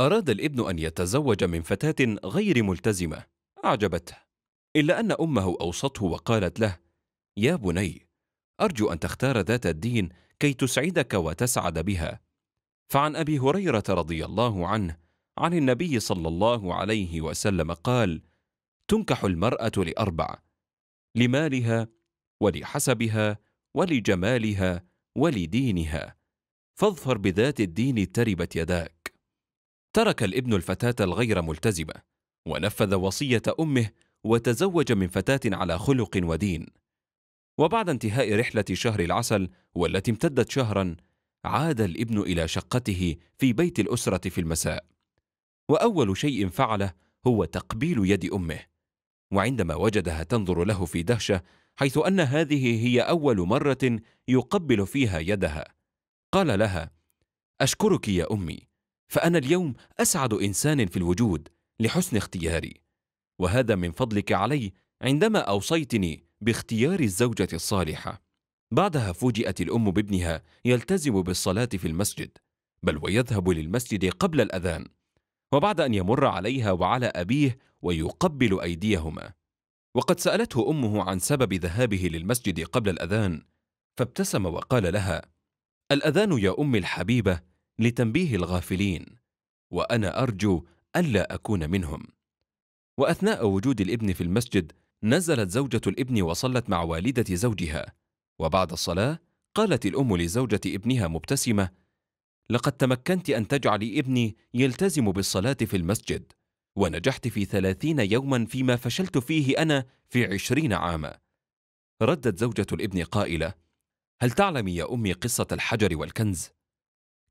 أراد الابن أن يتزوج من فتاة غير ملتزمة أعجبته إلا أن أمه أوصته وقالت له يا بني أرجو أن تختار ذات الدين كي تسعدك وتسعد بها فعن أبي هريرة رضي الله عنه عن النبي صلى الله عليه وسلم قال تنكح المرأة لأربع لمالها ولحسبها ولجمالها ولدينها فاظفر بذات الدين تربت يداك ترك الابن الفتاة الغير ملتزمة ونفذ وصية أمه وتزوج من فتاة على خلق ودين وبعد انتهاء رحلة شهر العسل والتي امتدت شهرا عاد الابن إلى شقته في بيت الأسرة في المساء وأول شيء فعله هو تقبيل يد أمه وعندما وجدها تنظر له في دهشة حيث أن هذه هي أول مرة يقبل فيها يدها قال لها أشكرك يا أمي فانا اليوم اسعد انسان في الوجود لحسن اختياري وهذا من فضلك علي عندما اوصيتني باختيار الزوجه الصالحه بعدها فوجئت الام بابنها يلتزم بالصلاه في المسجد بل ويذهب للمسجد قبل الاذان وبعد ان يمر عليها وعلى ابيه ويقبل ايديهما وقد سالته امه عن سبب ذهابه للمسجد قبل الاذان فابتسم وقال لها الاذان يا ام الحبيبه لتنبيه الغافلين وانا ارجو الا اكون منهم واثناء وجود الابن في المسجد نزلت زوجه الابن وصلت مع والده زوجها وبعد الصلاه قالت الام لزوجه ابنها مبتسمه لقد تمكنت ان تجعلي ابني يلتزم بالصلاه في المسجد ونجحت في ثلاثين يوما فيما فشلت فيه انا في عشرين عاما ردت زوجه الابن قائله هل تعلم يا امي قصه الحجر والكنز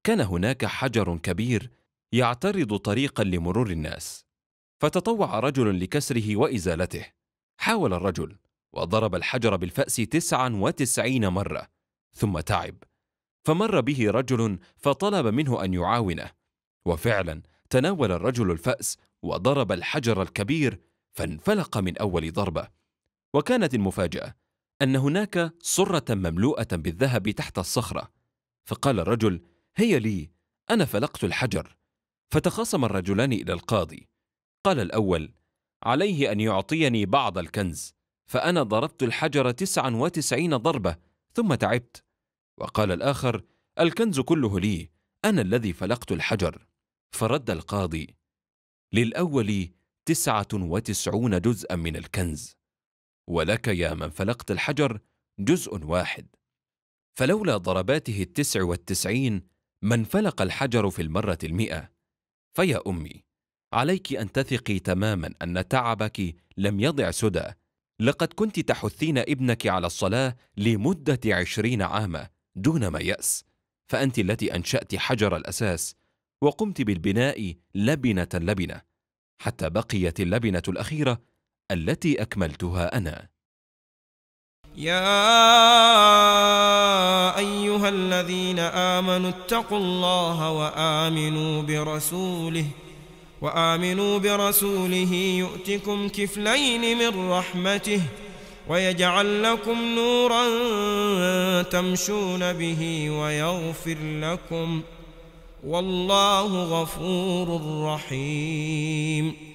كان هناك حجر كبير يعترض طريقا لمرور الناس فتطوع رجل لكسره وازالته حاول الرجل وضرب الحجر بالفاس تسعا وتسعين مره ثم تعب فمر به رجل فطلب منه ان يعاونه وفعلا تناول الرجل الفاس وضرب الحجر الكبير فانفلق من اول ضربه وكانت المفاجاه ان هناك صره مملوءه بالذهب تحت الصخره فقال الرجل هي لي أنا فلقت الحجر فتخاصم الرجلان إلى القاضي قال الأول عليه أن يعطيني بعض الكنز فأنا ضربت الحجر تسعا وتسعين ضربة ثم تعبت وقال الآخر الكنز كله لي أنا الذي فلقت الحجر فرد القاضي للأول تسعة وتسعون جزءا من الكنز ولك يا من فلقت الحجر جزء واحد فلولا ضرباته التسع والتسعين من فلق الحجر في المرة المئة فيا أمي عليك أن تثقي تماما أن تعبك لم يضع سدى لقد كنت تحثين ابنك على الصلاة لمدة عشرين عاما دون ما يأس فأنت التي أنشأت حجر الأساس وقمت بالبناء لبنة لبنة حتى بقيت اللبنة الأخيرة التي أكملتها أنا يا أيها الذين آمنوا اتقوا الله وآمنوا برسوله وآمنوا برسوله يؤتكم كفلين من رحمته ويجعل لكم نورا تمشون به ويغفر لكم والله غفور رحيم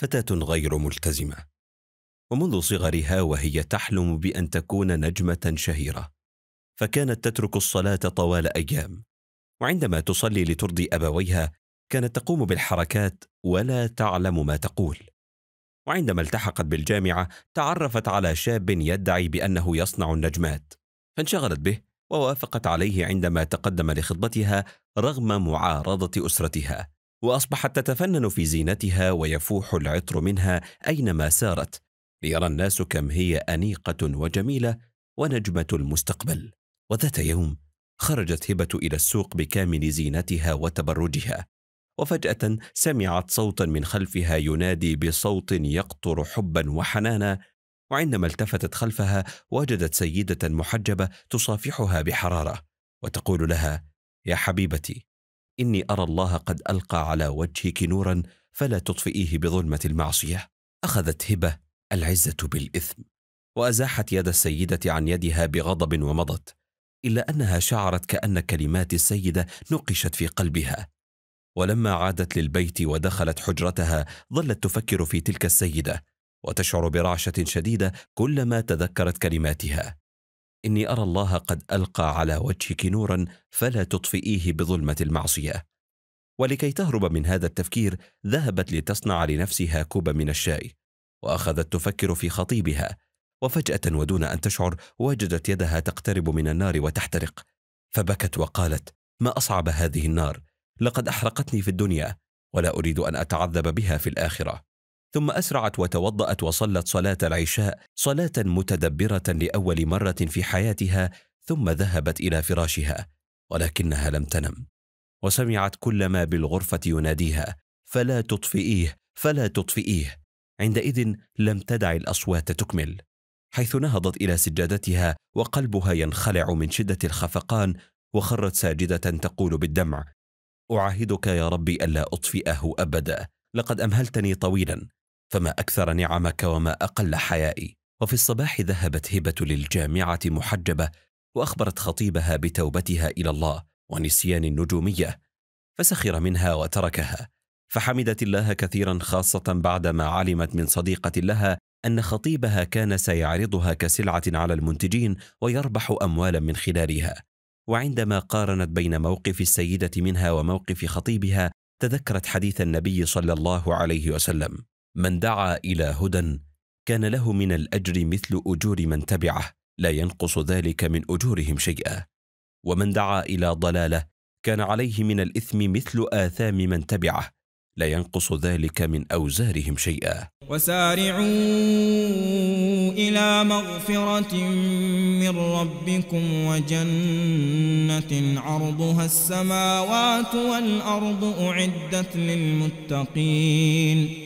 فتاة غير ملتزمة ومنذ صغرها وهي تحلم بأن تكون نجمة شهيرة فكانت تترك الصلاة طوال أيام وعندما تصلي لترضي أبويها كانت تقوم بالحركات ولا تعلم ما تقول وعندما التحقت بالجامعة تعرفت على شاب يدعي بأنه يصنع النجمات فانشغلت به ووافقت عليه عندما تقدم لخطبتها رغم معارضة أسرتها واصبحت تتفنن في زينتها ويفوح العطر منها اينما سارت ليرى الناس كم هي انيقه وجميله ونجمه المستقبل وذات يوم خرجت هبه الى السوق بكامل زينتها وتبرجها وفجاه سمعت صوتا من خلفها ينادي بصوت يقطر حبا وحنانا وعندما التفتت خلفها وجدت سيده محجبه تصافحها بحراره وتقول لها يا حبيبتي اني ارى الله قد القى على وجهك نورا فلا تطفئيه بظلمه المعصيه اخذت هبه العزه بالاثم وازاحت يد السيده عن يدها بغضب ومضت الا انها شعرت كان كلمات السيده نقشت في قلبها ولما عادت للبيت ودخلت حجرتها ظلت تفكر في تلك السيده وتشعر برعشه شديده كلما تذكرت كلماتها اني ارى الله قد القى على وجهك نورا فلا تطفئيه بظلمه المعصيه ولكي تهرب من هذا التفكير ذهبت لتصنع لنفسها كوبا من الشاي واخذت تفكر في خطيبها وفجاه ودون ان تشعر وجدت يدها تقترب من النار وتحترق فبكت وقالت ما اصعب هذه النار لقد احرقتني في الدنيا ولا اريد ان اتعذب بها في الاخره ثم أسرعت وتوضأت وصلت صلاة العشاء صلاة متدبرة لأول مرة في حياتها ثم ذهبت إلى فراشها ولكنها لم تنم وسمعت كل ما بالغرفة يناديها فلا تطفئيه فلا تطفئيه عندئذ لم تدع الأصوات تكمل حيث نهضت إلى سجادتها وقلبها ينخلع من شدة الخفقان وخرت ساجدة تقول بالدمع أعاهدك يا ربي ألا أطفئه أبدا لقد أمهلتني طويلا فما أكثر نعمك وما أقل حيائي وفي الصباح ذهبت هبة للجامعة محجبة وأخبرت خطيبها بتوبتها إلى الله ونسيان النجومية فسخر منها وتركها فحمدت الله كثيرا خاصة بعدما علمت من صديقة لها أن خطيبها كان سيعرضها كسلعة على المنتجين ويربح أموالا من خلالها وعندما قارنت بين موقف السيدة منها وموقف خطيبها تذكرت حديث النبي صلى الله عليه وسلم من دعا الى هدى كان له من الاجر مثل اجور من تبعه لا ينقص ذلك من اجورهم شيئا ومن دعا الى ضلاله كان عليه من الاثم مثل اثام من تبعه لا ينقص ذلك من أوزارهم شيئا وسارعوا إلى مغفرة من ربكم وجنة عرضها السماوات والأرض أعدت للمتقين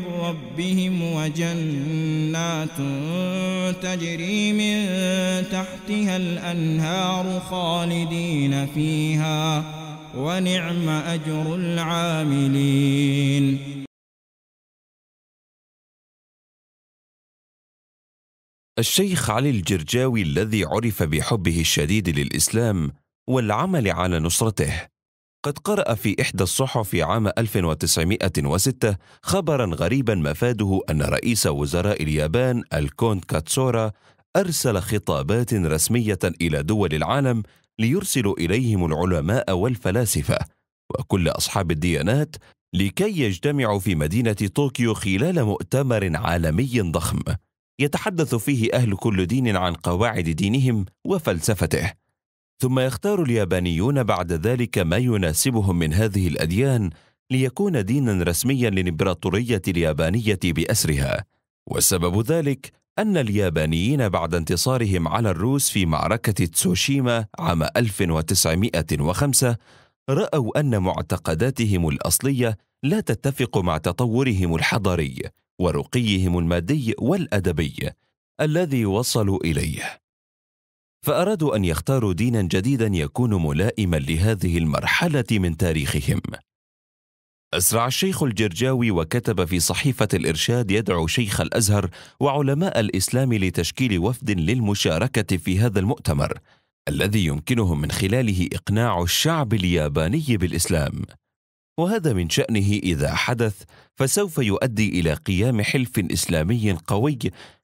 من ربهم وجنات تجري من تحتها الأنهار خالدين فيها ونعم أجر العاملين الشيخ علي الجرجاوي الذي عرف بحبه الشديد للإسلام والعمل على نصرته قد قرأ في إحدى الصحف عام 1906 خبرا غريبا مفاده أن رئيس وزراء اليابان الكونت كاتسورا أرسل خطابات رسمية إلى دول العالم ليرسل إليهم العلماء والفلاسفة وكل أصحاب الديانات لكي يجتمعوا في مدينة طوكيو خلال مؤتمر عالمي ضخم يتحدث فيه أهل كل دين عن قواعد دينهم وفلسفته ثم يختار اليابانيون بعد ذلك ما يناسبهم من هذه الاديان ليكون دينا رسميا للامبراطوريه اليابانيه باسرها وسبب ذلك ان اليابانيين بعد انتصارهم على الروس في معركه تسوشيما عام 1905 راوا ان معتقداتهم الاصليه لا تتفق مع تطورهم الحضاري ورقيهم المادي والادبي الذي وصلوا اليه فارادوا ان يختاروا دينا جديدا يكون ملائما لهذه المرحله من تاريخهم أسرع الشيخ الجرجاوي وكتب في صحيفة الإرشاد يدعو شيخ الأزهر وعلماء الإسلام لتشكيل وفد للمشاركة في هذا المؤتمر الذي يمكنهم من خلاله إقناع الشعب الياباني بالإسلام وهذا من شأنه إذا حدث فسوف يؤدي إلى قيام حلف إسلامي قوي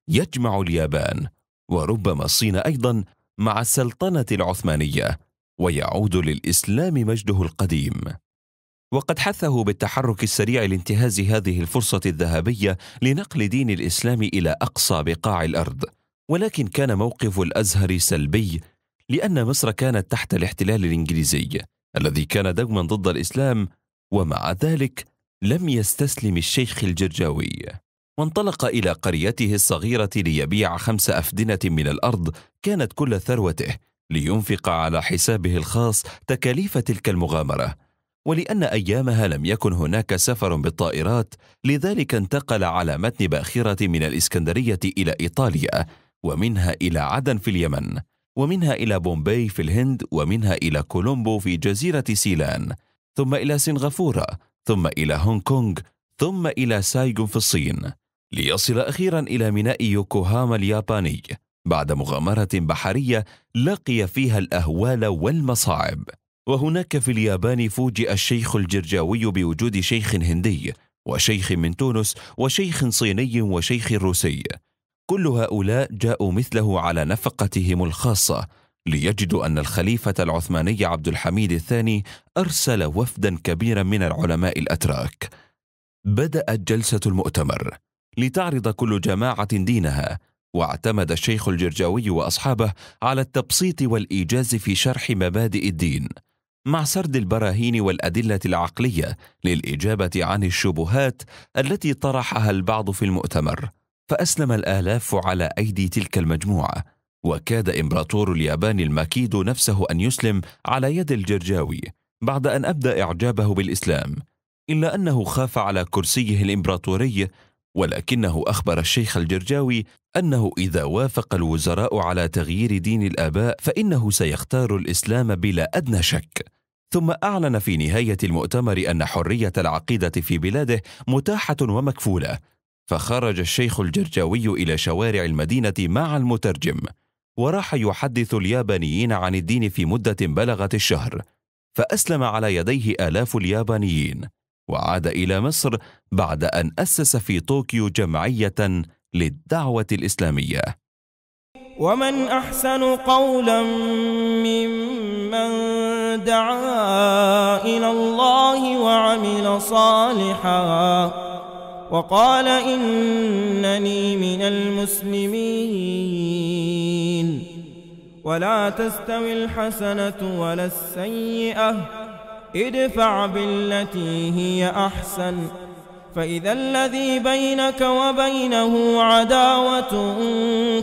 يجمع اليابان وربما الصين أيضا مع السلطنة العثمانية ويعود للإسلام مجده القديم وقد حثه بالتحرك السريع لانتهاز هذه الفرصة الذهبية لنقل دين الإسلام إلى أقصى بقاع الأرض ولكن كان موقف الأزهر سلبي لأن مصر كانت تحت الاحتلال الإنجليزي الذي كان دوما ضد الإسلام ومع ذلك لم يستسلم الشيخ الجرجاوي وانطلق إلى قريته الصغيرة ليبيع خمس أفدنة من الأرض كانت كل ثروته لينفق على حسابه الخاص تكاليف تلك المغامرة ولأن أيامها لم يكن هناك سفر بالطائرات لذلك انتقل على متن باخرة من الإسكندرية إلى إيطاليا ومنها إلى عدن في اليمن ومنها إلى بومبي في الهند ومنها إلى كولومبو في جزيرة سيلان ثم إلى سنغافورة ثم إلى هونغ كونغ ثم إلى سايغون في الصين ليصل أخيرا إلى ميناء يوكوهاما الياباني بعد مغامرة بحرية لقي فيها الأهوال والمصاعب وهناك في اليابان فوجئ الشيخ الجرجاوي بوجود شيخ هندي وشيخ من تونس وشيخ صيني وشيخ روسي كل هؤلاء جاءوا مثله على نفقتهم الخاصة ليجدوا أن الخليفة العثماني عبد الحميد الثاني أرسل وفدا كبيرا من العلماء الأتراك بدأت جلسة المؤتمر لتعرض كل جماعة دينها واعتمد الشيخ الجرجاوي وأصحابه على التبسيط والإيجاز في شرح مبادئ الدين مع سرد البراهين والأدلة العقلية للإجابة عن الشبهات التي طرحها البعض في المؤتمر فأسلم الآلاف على أيدي تلك المجموعة وكاد إمبراطور اليابان الماكيدو نفسه أن يسلم على يد الجرجاوي بعد أن أبدى إعجابه بالإسلام إلا أنه خاف على كرسيه الإمبراطوري ولكنه أخبر الشيخ الجرجاوي أنه إذا وافق الوزراء على تغيير دين الآباء فإنه سيختار الإسلام بلا أدنى شك ثم أعلن في نهاية المؤتمر أن حرية العقيدة في بلاده متاحة ومكفولة فخرج الشيخ الجرجاوي إلى شوارع المدينة مع المترجم وراح يحدث اليابانيين عن الدين في مدة بلغت الشهر فأسلم على يديه آلاف اليابانيين وعاد إلى مصر بعد أن أسس في طوكيو جمعية للدعوة الإسلامية ومن أحسن قولا ممن دعا إلى الله وعمل صالحا وقال إنني من المسلمين ولا تستوي الحسنة ولا السيئة ادفع بالتي هي أحسن فإذا الذي بينك وبينه عداوة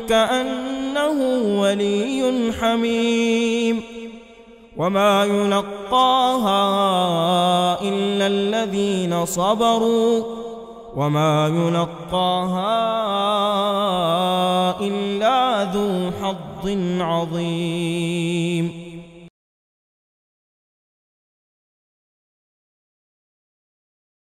كأنه ولي حميم وما يلقاها إلا الذين صبروا وما يلقاها إلا ذو حظ عظيم